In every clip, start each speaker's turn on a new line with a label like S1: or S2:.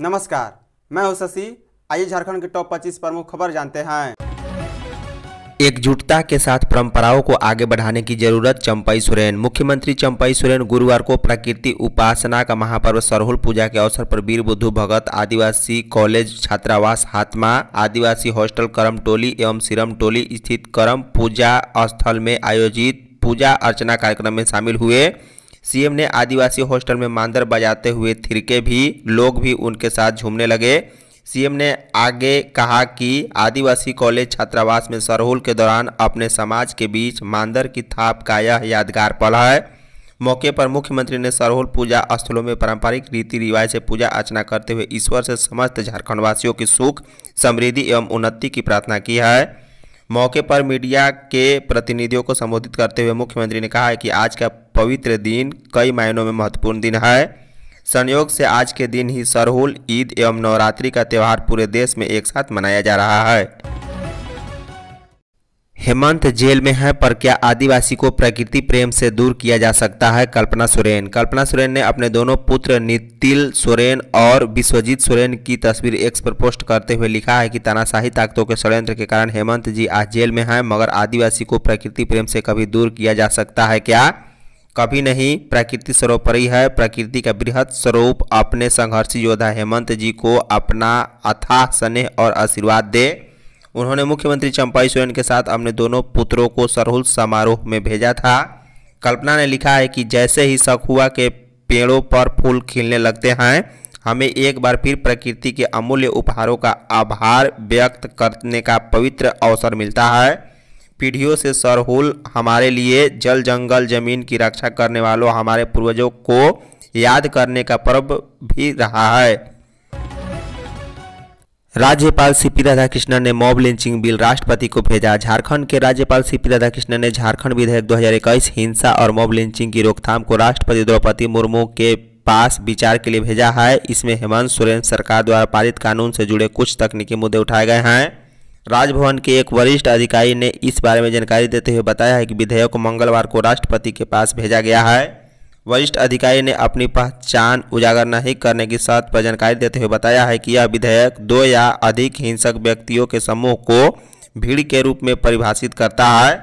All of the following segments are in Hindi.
S1: नमस्कार मैं हूं शशि आइए झारखंड के टॉप 25 प्रमुख खबर जानते हैं एकजुटता के साथ परंपराओं को आगे बढ़ाने की जरूरत चंपई सोरेन मुख्यमंत्री चंपई सोरेन गुरुवार को प्रकृति उपासना का महापर्व सरहुल पूजा के अवसर पर वीर बुद्ध भगत आदिवासी कॉलेज छात्रावास हाथमा आदिवासी हॉस्टल करम टोली एवं सिरम टोली स्थित करम पूजा स्थल में आयोजित पूजा अर्चना कार्यक्रम में शामिल हुए सीएम ने आदिवासी हॉस्टल में मांदर बजाते हुए थिरके भी लोग भी उनके साथ झूमने लगे सीएम ने आगे कहा कि आदिवासी कॉलेज छात्रावास में सरहुल के दौरान अपने समाज के बीच मांदर की थाप का यह यादगार पल है मौके पर मुख्यमंत्री ने सरहुल पूजा स्थलों में पारंपरिक रीति रिवाज से पूजा अर्चना करते हुए ईश्वर से समस्त झारखंडवासियों की सुख समृद्धि एवं उन्नति की प्रार्थना की है मौके पर मीडिया के प्रतिनिधियों को संबोधित करते हुए मुख्यमंत्री ने कहा है कि आज का पवित्र दिन कई मायनों में महत्वपूर्ण दिन है संयोग से आज के दिन ही सरहुल ईद एवं नवरात्रि का त्यौहार पूरे देश में एक साथ मनाया जा रहा है हेमंत जेल में है पर क्या आदिवासी को प्रकृति प्रेम से दूर किया जा सकता है कल्पना सोरेन कल्पना सोरेन ने अपने दोनों पुत्र नितिल सोरेन और विश्वजीत सोरेन की तस्वीर एक्स पर पोस्ट करते हुए लिखा है कि तानाशाही ताकतों के षड़यंत्र के कारण हेमंत जी आज जेल में हैं मगर आदिवासी को प्रकृति प्रेम से कभी दूर किया जा सकता है क्या कभी नहीं प्रकृति सर्वोपरि है प्रकृति का बृहद स्वरूप अपने संघर्षी योद्धा हेमंत जी को अपना अथाह स्नेह और आशीर्वाद दे उन्होंने मुख्यमंत्री चंपाई सोरेन के साथ अपने दोनों पुत्रों को सरहुल समारोह में भेजा था कल्पना ने लिखा है कि जैसे ही सखुआ के पेड़ों पर फूल खिलने लगते हैं हमें एक बार फिर प्रकृति के अमूल्य उपहारों का आभार व्यक्त करने का पवित्र अवसर मिलता है पीढ़ियों से सरहुल हमारे लिए जल जंगल जमीन की रक्षा करने वालों हमारे पूर्वजों को याद करने का पर्व भी रहा है राज्यपाल सीपी राधाकृष्णन ने मॉब लिंचिंग बिल राष्ट्रपति को भेजा झारखंड के राज्यपाल सीपी राधाकृष्णन ने झारखंड विधेयक 2021 हिंसा और मॉब लिंचिंग की रोकथाम को राष्ट्रपति द्रौपदी मुर्मू के पास विचार के लिए भेजा है इसमें हेमंत सोरेन सरकार द्वारा पारित कानून से जुड़े कुछ तकनीकी मुद्दे उठाए गए हैं राजभवन के एक वरिष्ठ अधिकारी ने इस बारे में जानकारी देते हुए बताया है कि विधेयक मंगलवार को राष्ट्रपति के पास भेजा गया है वरिष्ठ अधिकारी ने अपनी पहचान उजागर नहीं करने की शर्त पर जानकारी देते हुए बताया है कि यह विधेयक दो या अधिक हिंसक व्यक्तियों के समूह को भीड़ के रूप में परिभाषित करता है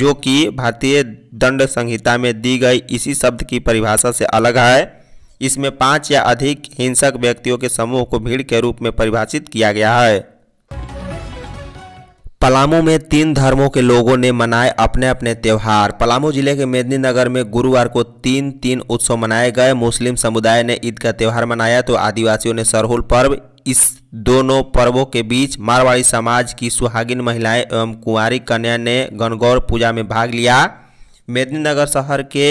S1: जो कि भारतीय दंड संहिता में दी गई इसी शब्द की परिभाषा से अलग है इसमें पाँच या अधिक हिंसक व्यक्तियों के समूह को भीड़ के रूप में परिभाषित किया गया है पलामू में तीन धर्मों के लोगों ने मनाए अपने अपने त्यौहार पलामू जिले के मेदिनीनगर में गुरुवार को तीन तीन उत्सव मनाए गए मुस्लिम समुदाय ने ईद का त्यौहार मनाया तो आदिवासियों ने सरहुल पर्व इस दोनों पर्वों के बीच मारवाड़ी समाज की सुहागिन महिलाएं एवं कुंवारी कन्या ने गणगौर पूजा में भाग लिया मेदिनीनगर शहर के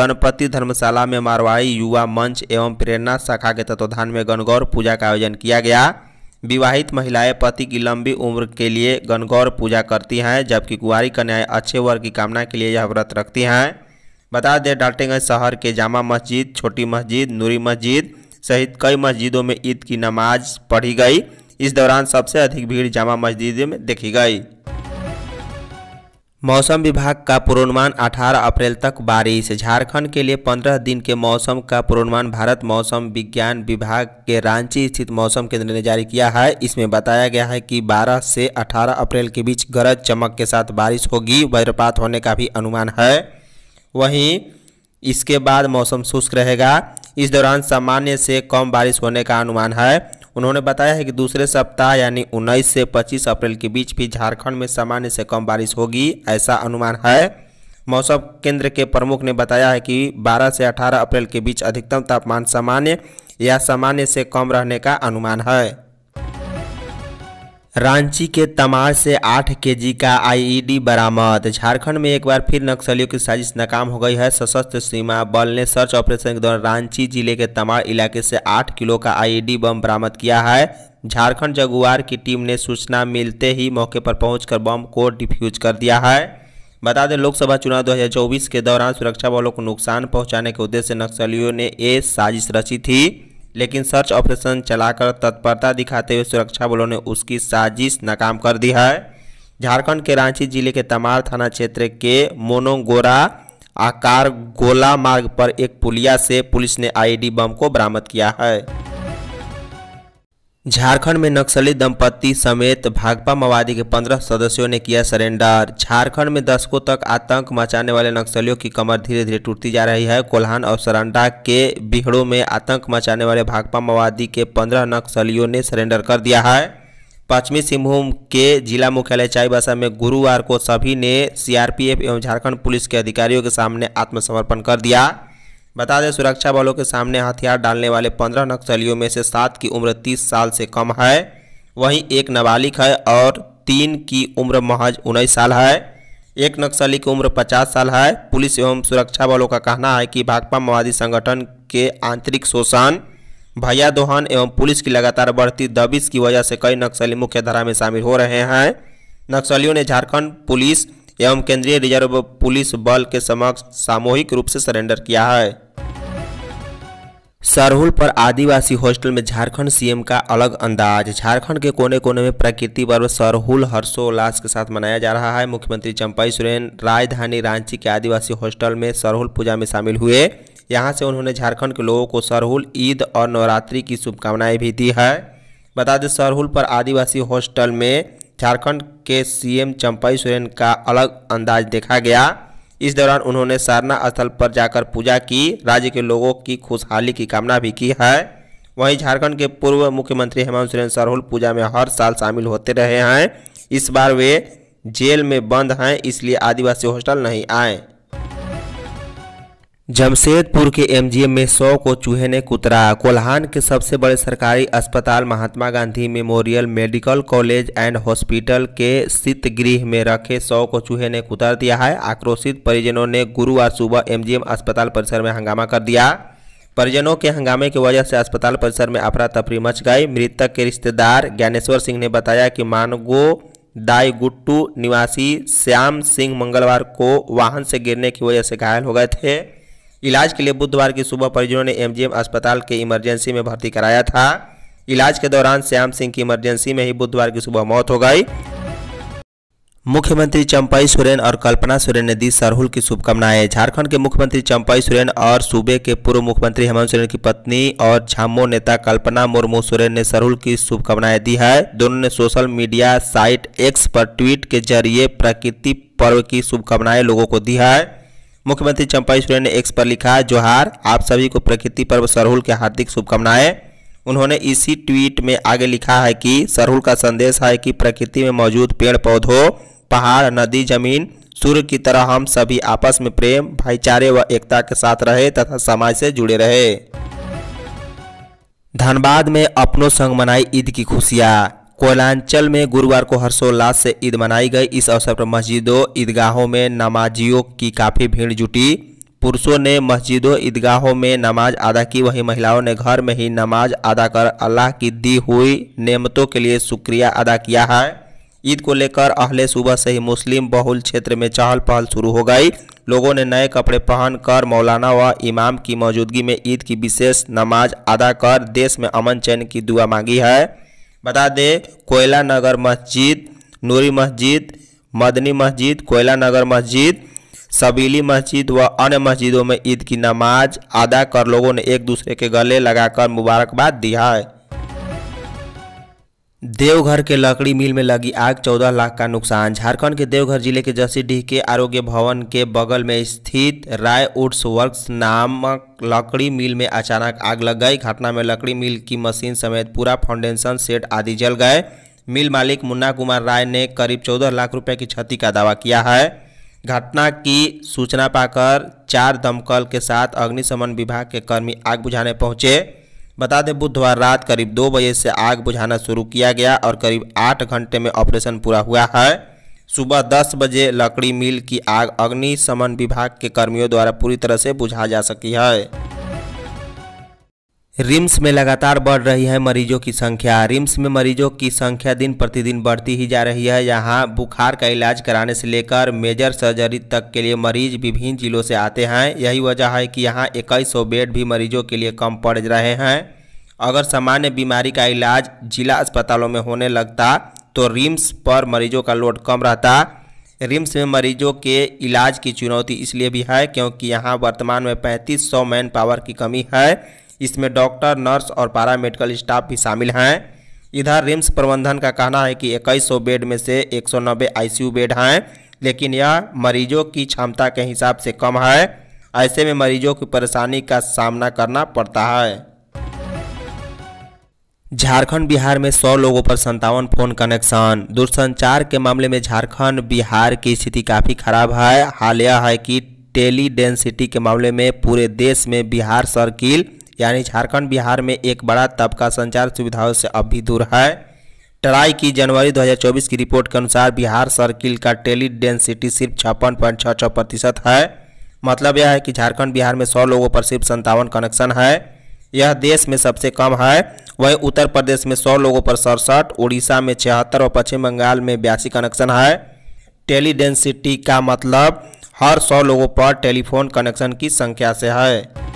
S1: गणपति धर्मशाला में मारवाड़ी युवा मंच एवं प्रेरणा शाखा के तत्वाधान में गणगौर पूजा का आयोजन किया गया विवाहित महिलाएं पति की लंबी उम्र के लिए गणगौर पूजा करती हैं जबकि कुंवारी कन्याएं अच्छे वर्ग की कामना के लिए यह व्रत रखती हैं बता दें डाल्टेगंज शहर के जामा मस्जिद छोटी मस्जिद नूरी मस्जिद सहित कई मस्जिदों में ईद की नमाज पढ़ी गई इस दौरान सबसे अधिक भीड़ जामा मस्जिद में देखी गई मौसम विभाग का पूर्वानुमान 18 अप्रैल तक बारिश झारखंड के लिए 15 दिन के मौसम का पूर्वानुमान भारत मौसम विज्ञान विभाग के रांची स्थित मौसम केंद्र ने जारी किया है इसमें बताया गया है कि 12 से 18 अप्रैल के बीच गरज चमक के साथ बारिश होगी वज्रपात होने का भी अनुमान है वहीं इसके बाद मौसम शुष्क रहेगा इस दौरान सामान्य से कम बारिश होने का अनुमान है उन्होंने बताया है कि दूसरे सप्ताह यानी 19 से 25 अप्रैल के बीच भी झारखंड में सामान्य से कम बारिश होगी ऐसा अनुमान है मौसम केंद्र के प्रमुख ने बताया है कि 12 से 18 अप्रैल के बीच अधिकतम तापमान सामान्य या सामान्य से कम रहने का अनुमान है रांची के तमाड़ से आठ केजी का आईईडी बरामद झारखंड में एक बार फिर नक्सलियों की साजिश नाकाम हो गई है सशस्त्र सीमा बल ने सर्च ऑपरेशन के दौरान रांची जिले के तमाड़ इलाके से आठ किलो का आईईडी बम बरामद किया है झारखंड जगुआर की टीम ने सूचना मिलते ही मौके पर पहुंचकर बम को डिफ्यूज कर दिया है बता दें लोकसभा चुनाव दो के दौरान सुरक्षा बलों को नुकसान पहुँचाने के उद्देश्य नक्सलियों ने ये साजिश रची थी लेकिन सर्च ऑपरेशन चलाकर तत्परता दिखाते हुए सुरक्षा बलों ने उसकी साजिश नाकाम कर दी है झारखंड के रांची जिले के तमार थाना क्षेत्र के मोनोगोरा आकार गोला मार्ग पर एक पुलिया से पुलिस ने आईडी बम को बरामद किया है झारखंड में नक्सली दंपति समेत भाकपा माओवादी के पंद्रह सदस्यों ने किया सरेंडर झारखंड में दशकों तक आतंक मचाने वाले नक्सलियों की कमर धीरे धीरे टूटती जा रही है कोल्हान और सरंडा के बिहड़ों में आतंक मचाने वाले भाकपा माओवादी के पंद्रह नक्सलियों ने सरेंडर कर दिया है पश्चिमी सिंहभूम के जिला मुख्यालय चाईबासा में गुरुवार को सभी ने सीआरपीएफ एवं झारखंड पुलिस के अधिकारियों के सामने आत्मसमर्पण कर दिया बता दें सुरक्षा बलों के सामने हथियार डालने वाले पंद्रह नक्सलियों में से सात की उम्र तीस साल से कम है वहीं एक नाबालिग है और तीन की उम्र महज उन्नीस साल है एक नक्सली की उम्र पचास साल है पुलिस एवं सुरक्षा बलों का कहना है कि भाकपा माओवादी संगठन के आंतरिक शोषण भैया दोहन एवं पुलिस की लगातार बढ़ती दबिश की वजह से कई नक्सली मुख्य धारा में शामिल हो रहे हैं नक्सलियों ने झारखंड पुलिस एवं केंद्रीय रिजर्व पुलिस बल के समक्ष सामूहिक रूप से सरेंडर किया है सरहुल पर आदिवासी हॉस्टल में झारखंड सीएम का अलग अंदाज झारखंड के कोने कोने में प्रकृति पर्व सरहुल हर्षोल्लास के साथ मनाया जा रहा है मुख्यमंत्री चंपाई सुरेन राजधानी रांची के आदिवासी हॉस्टल में सरहुल पूजा में शामिल हुए यहां से उन्होंने झारखंड के लोगों को सरहुल ईद और नवरात्रि की शुभकामनाएं भी दी है बता दें सरहुल पर आदिवासी हॉस्टल में झारखंड के सीएम चंपाई सुरेन का अलग अंदाज देखा गया इस दौरान उन्होंने सारना स्थल पर जाकर पूजा की राज्य के लोगों की खुशहाली की कामना भी की है वहीं झारखंड के पूर्व मुख्यमंत्री हेमंत सोरेन सरहुल पूजा में हर साल शामिल होते रहे हैं इस बार वे जेल में बंद हैं इसलिए आदिवासी हॉस्टल नहीं आए जमशेदपुर के एमजीएम में सौ को चूहे ने कुतरा कोल्हान के सबसे बड़े सरकारी अस्पताल Mahatma Gandhi memorial medical college and hospital के शीत गृह में रखे सौ को चूहे ने कुतर दिया है आक्रोशित परिजनों ने गुरुवार सुबह एमजीएम अस्पताल परिसर में हंगामा कर दिया परिजनों के हंगामे की वजह से अस्पताल परिसर में अफरा तफरी मच गई मृतक के रिश्तेदार ज्ञानेश्वर सिंह ने बताया कि मानगो दाई गुट्टू निवासी श्याम सिंह मंगलवार को वाहन से गिरने की वजह से घायल हो गए थे इलाज के लिए बुधवार की सुबह परिजनों ने एमजीएम अस्पताल के इमरजेंसी में भर्ती कराया था इलाज के दौरान श्याम सिंह की इमरजेंसी में ही बुधवार की सुबह मौत हो गई मुख्यमंत्री चंपाई सोरेन और कल्पना सोरेन ने दी सरहुल की शुभकामनाएं झारखंड के मुख्यमंत्री चंपाई सोरेन और सूबे के पूर्व मुख्यमंत्री हेमंत सोरेन की पत्नी और झामो नेता कल्पना मुर्मू सोरेन ने सरहुल की शुभकामनाएं दी है दोनों ने सोशल मीडिया साइट एक्स पर ट्वीट के जरिए प्रकृति पर्व की शुभकामनाएं लोगों को दी है मुख्यमंत्री चंपाई सोरेन ने एक्स पर लिखा है जोहार आप सभी को प्रकृति पर्व सरहुल के हार्दिक शुभकामनाएं उन्होंने इसी ट्वीट में आगे लिखा है कि सरहुल का संदेश है कि प्रकृति में मौजूद पेड़ पौधों पहाड़ नदी जमीन सूर्य की तरह हम सभी आपस में प्रेम भाईचारे व एकता के साथ रहे तथा समाज से जुड़े रहे धनबाद में अपनों संग मनाई ईद की खुशियाँ कोयलांचल में गुरुवार को हर्षोल्लास से ईद मनाई गई इस अवसर पर मस्जिदों ईदगाहों में नमाजियों की काफ़ी भीड़ जुटी पुरुषों ने मस्जिदों ईदगाहों में नमाज अदा की वहीं महिलाओं ने घर में ही नमाज अदा कर अल्लाह की दी हुई नेमतों के लिए शुक्रिया अदा किया है ईद को लेकर अहले सुबह से ही मुस्लिम बहुल क्षेत्र में चहल पहल शुरू हो गई लोगों ने नए कपड़े पहनकर मौलाना व इमाम की मौजूदगी में ईद की विशेष नमाज अदा कर देश में अमन चैन की दुआ मांगी है बता दें कोयला नगर मस्जिद नूरी मस्जिद मदनी मस्जिद कोयला नगर मस्जिद सबीली मस्जिद व अन्य मस्जिदों में ईद की नमाज अदा कर लोगों ने एक दूसरे के गले लगाकर मुबारकबाद दी है देवघर के लकड़ी मिल में लगी आग 14 लाख का नुकसान झारखंड के देवघर जिले के जसीडीह के आरोग्य भवन के बगल में स्थित राय उड्स वर्क्स नामक लकड़ी मिल में अचानक आग लग गई घटना में लकड़ी मिल की मशीन समेत पूरा फाउंडेशन सेट आदि जल गए मिल मालिक मुन्ना कुमार राय ने करीब 14 लाख रुपए की क्षति का दावा किया है घटना की सूचना पाकर चार दमकल के साथ अग्निशमन विभाग के कर्मी आग बुझाने पहुंचे बता दें बुधवार रात करीब दो बजे से आग बुझाना शुरू किया गया और करीब आठ घंटे में ऑपरेशन पूरा हुआ है सुबह दस बजे लकड़ी मिल की आग अग्निशमन विभाग के कर्मियों द्वारा पूरी तरह से बुझा जा सकी है रिम्स में लगातार बढ़ रही है मरीजों की संख्या रिम्स में मरीजों की संख्या दिन प्रतिदिन बढ़ती ही जा रही है यहाँ बुखार का इलाज कराने से लेकर मेजर सर्जरी तक के लिए मरीज विभिन्न जिलों से आते हैं यही वजह है कि यहाँ इक्कीस बेड भी मरीजों के लिए कम पड़ रहे हैं अगर सामान्य बीमारी का इलाज जिला अस्पतालों में होने लगता तो रिम्स पर मरीजों का लोड कम रहता रिम्स में मरीजों के इलाज की चुनौती इसलिए भी है क्योंकि यहाँ वर्तमान में पैंतीस सौ मैन पावर की कमी है इसमें डॉक्टर नर्स और पैरामेडिकल स्टाफ भी शामिल हैं इधर रिम्स प्रबंधन का कहना है कि इक्कीस बेड में से 190 आईसीयू बेड हैं लेकिन यह मरीजों की क्षमता के हिसाब से कम है ऐसे में मरीजों की परेशानी का सामना करना पड़ता है झारखंड बिहार में 100 लोगों पर संतावन फोन कनेक्शन दूरसंचार के मामले में झारखंड बिहार की स्थिति काफ़ी खराब है हाल यह है कि टेली डेंसिटी के मामले में पूरे देश में बिहार सर्किल यानी झारखंड बिहार में एक बड़ा तबका संचार सुविधाओं से अब भी दूर है ट्राई की जनवरी 2024 की रिपोर्ट के अनुसार बिहार सर्किल का टेली डेंसिटी सिर्फ छप्पन पॉइंट छः छः प्रतिशत है मतलब यह है कि झारखंड बिहार में सौ लोगों पर सिर्फ संतावन कनेक्शन है यह देश में सबसे कम है वहीं उत्तर प्रदेश में सौ लोगों पर सड़सठ उड़ीसा में छिहत्तर और पश्चिम बंगाल में बयासी कनेक्शन है टेली डेंसिटी का मतलब हर सौ लोगों पर टेलीफोन कनेक्शन की संख्या से है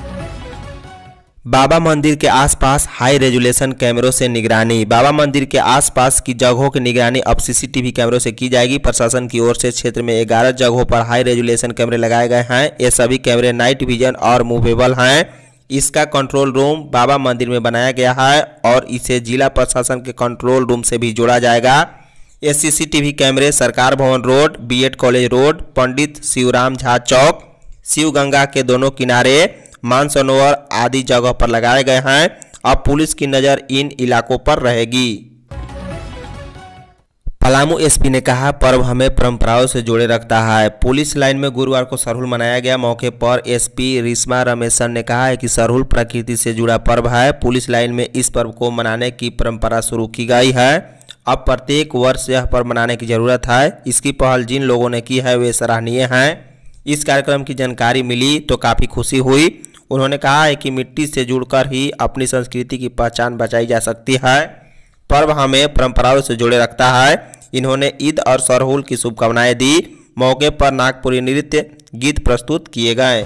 S1: बाबा मंदिर के आसपास हाई रेजुलेशन कैमरों से निगरानी बाबा मंदिर के आसपास की जगहों की निगरानी अब सीसीटीवी कैमरों से की जाएगी प्रशासन की ओर से क्षेत्र में ग्यारह जगहों पर हाई रेजुलेशन कैमरे लगाए गए हैं ये सभी कैमरे नाइट विजन और मूवेबल हैं इसका कंट्रोल रूम बाबा मंदिर में बनाया गया है और इसे जिला प्रशासन के कंट्रोल रूम से भी जोड़ा जाएगा ये सीसीटीवी कैमरे सरकार भवन road BEd college road Pandit Shivram Jha Chowk Shiv Ganga के दोनों किनारे मानसरोवर आदि जगह पर लगाए गए हैं अब पुलिस की नज़र इन इलाकों पर रहेगी पलामू एसपी ने कहा पर्व हमें परंपराओं से जुड़े रखता है पुलिस लाइन में गुरुवार को सरहुल मनाया गया मौके पर एसपी रिश्मा रमेशन ने कहा है कि सरहुल प्रकृति से जुड़ा पर्व है पुलिस लाइन में इस पर्व को मनाने की परंपरा शुरू की गई है अब प्रत्येक वर्ष यह पर्व मनाने की जरूरत है इसकी पहल जिन लोगों ने की है वे सराहनीय हैं इस कार्यक्रम की जानकारी मिली तो काफ़ी खुशी हुई उन्होंने कहा है कि मिट्टी से जुड़कर ही अपनी संस्कृति की पहचान बचाई जा सकती है पर्व हमें परंपराओं से जुड़े रखता है इन्होंने ईद और सरहुल की शुभकामनाएं दी मौके पर नागपुरी नृत्य गीत प्रस्तुत किए गए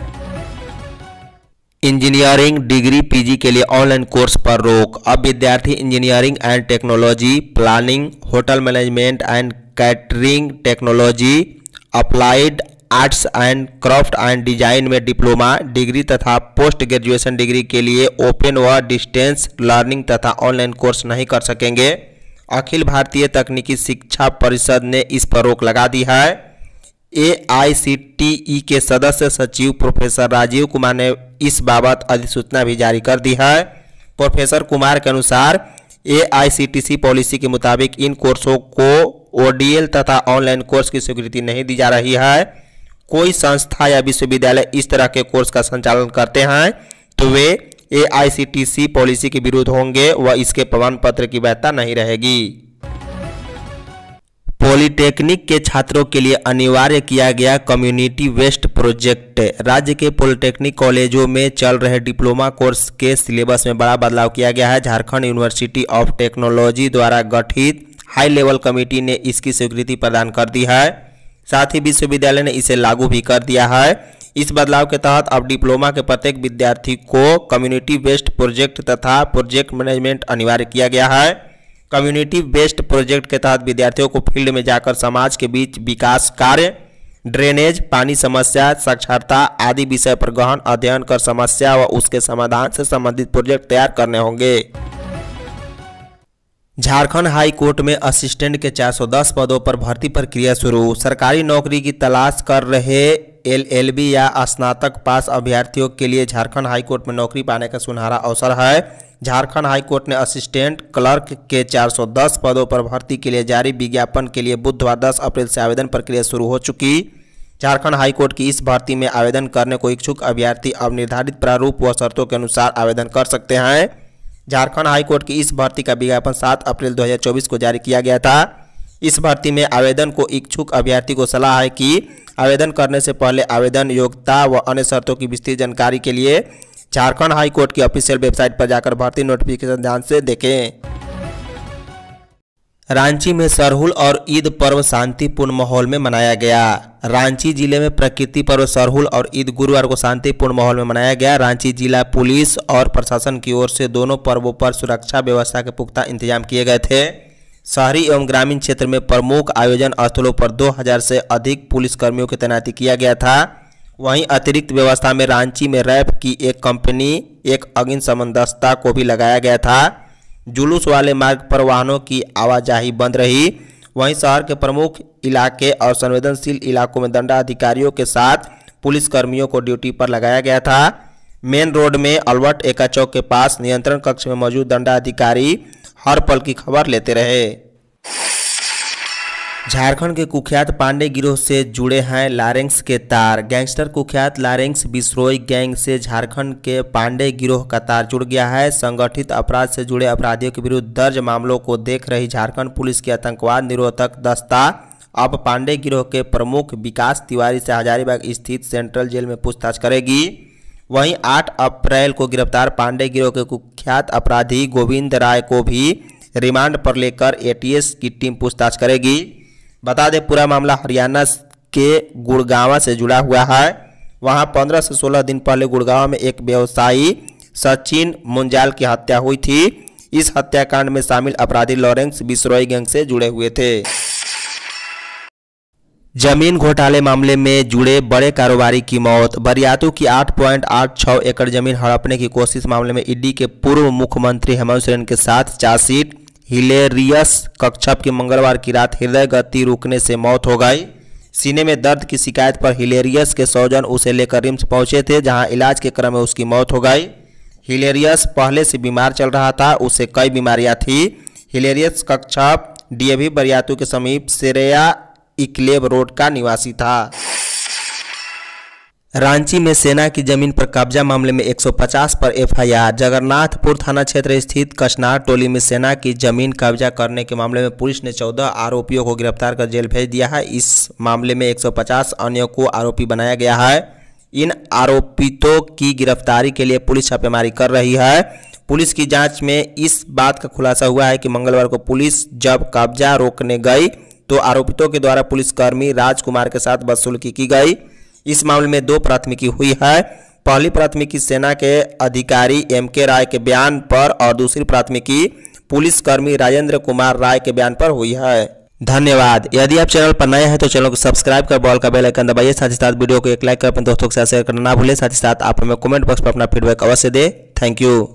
S1: इंजीनियरिंग डिग्री पीजी के लिए ऑनलाइन कोर्स पर रोक अब विद्यार्थी engineering and technology planning hotel management and catering technology applied arts and craft and design में डिप्लोमा डिग्री तथा पोस्ट ग्रेजुएशन डिग्री के लिए ओपन व डिस्टेंस लर्निंग तथा ऑनलाइन कोर्स नहीं कर सकेंगे अखिल भारतीय तकनीकी शिक्षा परिषद ने इस पर रोक लगा दी है ए के सदस्य सचिव प्रोफेसर राजीव कुमार ने इस बाबत अधिसूचना भी जारी कर दी है प्रोफेसर कुमार के अनुसार ए पॉलिसी के मुताबिक इन कोर्सों को ओडीएल तथा ऑनलाइन कोर्स की स्वीकृति नहीं दी जा रही है कोई संस्था या विश्वविद्यालय इस तरह के कोर्स का संचालन करते हैं तो वे ए पॉलिसी के विरुद्ध होंगे व इसके प्रमाण पत्र की वैधता नहीं रहेगी पॉलिटेक्निक के छात्रों के लिए अनिवार्य किया गया कम्युनिटी वेस्ट प्रोजेक्ट राज्य के पॉलिटेक्निक कॉलेजों में चल रहे डिप्लोमा कोर्स के सिलेबस में बड़ा बदलाव किया गया है झारखंड यूनिवर्सिटी ऑफ टेक्नोलॉजी द्वारा गठित हाई लेवल कमेटी ने इसकी स्वीकृति प्रदान कर दी है साथ ही विश्वविद्यालय ने इसे लागू भी कर दिया है इस बदलाव के तहत अब डिप्लोमा के प्रत्येक विद्यार्थी को कम्युनिटी बेस्ड प्रोजेक्ट तथा प्रोजेक्ट मैनेजमेंट अनिवार्य किया गया है कम्युनिटी बेस्ड प्रोजेक्ट के तहत विद्यार्थियों को फील्ड में जाकर समाज के बीच विकास कार्य ड्रेनेज पानी समस्या साक्षरता आदि विषय पर गहन अध्ययन कर समस्या व उसके समाधान से संबंधित प्रोजेक्ट तैयार करने होंगे झारखंड हाई कोर्ट में असिस्टेंट के 410 पदों पर भर्ती प्रक्रिया शुरू सरकारी नौकरी की तलाश कर रहे एलएलबी या स्नातक पास अभ्यर्थियों के लिए झारखंड हाई कोर्ट में नौकरी पाने का सुनहरा अवसर है झारखंड हाई कोर्ट ने असिस्टेंट क्लर्क के 410 पदों पर भर्ती के लिए जारी विज्ञापन के लिए बुधवार 10 अप्रैल से आवेदन प्रक्रिया शुरू हो चुकी झारखंड हाईकोर्ट की इस भर्ती में आवेदन करने को इच्छुक अभ्यर्थी अब निर्धारित प्रारूप व शर्तों के अनुसार आवेदन कर सकते हैं झारखंड हाई कोर्ट की इस भर्ती का विज्ञापन 7 अप्रैल 2024 को जारी किया गया था इस भर्ती में आवेदन को इच्छुक अभ्यर्थी को सलाह है कि आवेदन करने से पहले आवेदन योग्यता व अन्य शर्तों की विस्तृत जानकारी के लिए झारखंड हाई कोर्ट की ऑफिशियल वेबसाइट पर जाकर भर्ती नोटिफिकेशन ध्यान से देखें रांची में सरहुल और ईद पर्व शांतिपूर्ण माहौल में मनाया गया रांची जिले में प्रकृति पर्व सरहुल और ईद गुरुवार को शांतिपूर्ण माहौल में मनाया गया रांची जिला पुलिस और प्रशासन की ओर से दोनों पर्वों पर सुरक्षा व्यवस्था के पुख्ता इंतजाम किए गए थे शहरी एवं ग्रामीण क्षेत्र में प्रमुख आयोजन स्थलों पर दो से अधिक पुलिसकर्मियों की तैनाती किया गया था वहीं अतिरिक्त व्यवस्था में रांची में रैप की एक कंपनी एक अग्निशमन दस्ता को भी लगाया गया था जुलूस वाले मार्ग पर वाहनों की आवाजाही बंद रही वहीं शहर के प्रमुख इलाके और संवेदनशील इलाकों में दंडाधिकारियों के साथ पुलिसकर्मियों को ड्यूटी पर लगाया गया था मेन रोड में अलवर्ट एका चौक के पास नियंत्रण कक्ष में मौजूद दंडाधिकारी हर पल की खबर लेते रहे झारखंड के कुख्यात पांडे गिरोह से जुड़े हैं लारेंस के तार गैंगस्टर कुख्यात लारेंस बिश्रोई गैंग से झारखंड के पांडे गिरोह का तार जुड़ गया है संगठित अपराध से जुड़े अपराधियों के विरुद्ध दर्ज मामलों को देख रही झारखंड पुलिस के आतंकवाद निरोधक दस्ता अब पांडे गिरोह के प्रमुख विकास तिवारी से हजारीबाग स्थित सेंट्रल जेल में पूछताछ करेगी वहीं आठ अप्रैल को गिरफ्तार पांडे गिरोह के कुख्यात अपराधी गोविंद राय को भी रिमांड पर लेकर एटीएस की टीम पूछताछ करेगी बता दें पूरा मामला हरियाणा के गुड़गावा से जुड़ा हुआ है वहाँ पंद्रह से सोलह दिन पहले गुड़गावा में एक व्यवसायी सचिन मुंजाल की हत्या हुई थी इस हत्याकांड में शामिल अपराधी लॉरेंस बिश्रोई गैंग से जुड़े हुए थे जमीन घोटाले मामले में जुड़े बड़े कारोबारी की मौत बरियातू की 8.86 एकड़ जमीन हड़पने की कोशिश मामले में ईडी के पूर्व मुख्यमंत्री हेमंत सोरेन के साथ चार्जशीट हिलेरियस कक्षप की मंगलवार की रात हृदय गति रुकने से मौत हो गई सीने में दर्द की शिकायत पर हिलेरियस के सौजन उसे लेकर रिम्स पहुंचे थे जहां इलाज के क्रम में उसकी मौत हो गई हिलेरियस पहले से बीमार चल रहा था उसे कई बीमारियां थी हिलेरियस कक्षप डीएवी बरियातू के समीप सेरेया इक्लेब रोड का निवासी था रांची में सेना की जमीन पर कब्जा मामले में 150 पर एफआईआर जगन्नाथपुर थाना क्षेत्र स्थित कशनार टोली में सेना की जमीन कब्जा करने के मामले में पुलिस ने 14 आरोपियों को गिरफ्तार कर जेल भेज दिया है इस मामले में 150 अन्यों को आरोपी बनाया गया है इन आरोपितों की गिरफ्तारी के लिए पुलिस छापेमारी कर रही है पुलिस की जाँच में इस बात का खुलासा हुआ है कि मंगलवार को पुलिस जब कब्जा रोकने गई तो आरोपितों के द्वारा पुलिसकर्मी राजकुमार के साथ वसूल की गई इस मामले में दो प्राथमिकी हुई है पहली प्राथमिकी सेना के अधिकारी एम के राय के बयान पर और दूसरी प्राथमिकी पुलिस कर्मी राजेंद्र कुमार राय के बयान पर हुई है धन्यवाद यदि आप चैनल पर नए हैं तो चैनल को सब्सक्राइब कर बॉल का बेल आइकन दबाइए साथ ही साथ वीडियो को एक लाइक कर अपने दोस्तों के साथ शेयर करना ना भूलें साथ ही साथ आप हमें कमेंट बॉक्स पर अपना फीडबैक अवश्य दें थैंक यू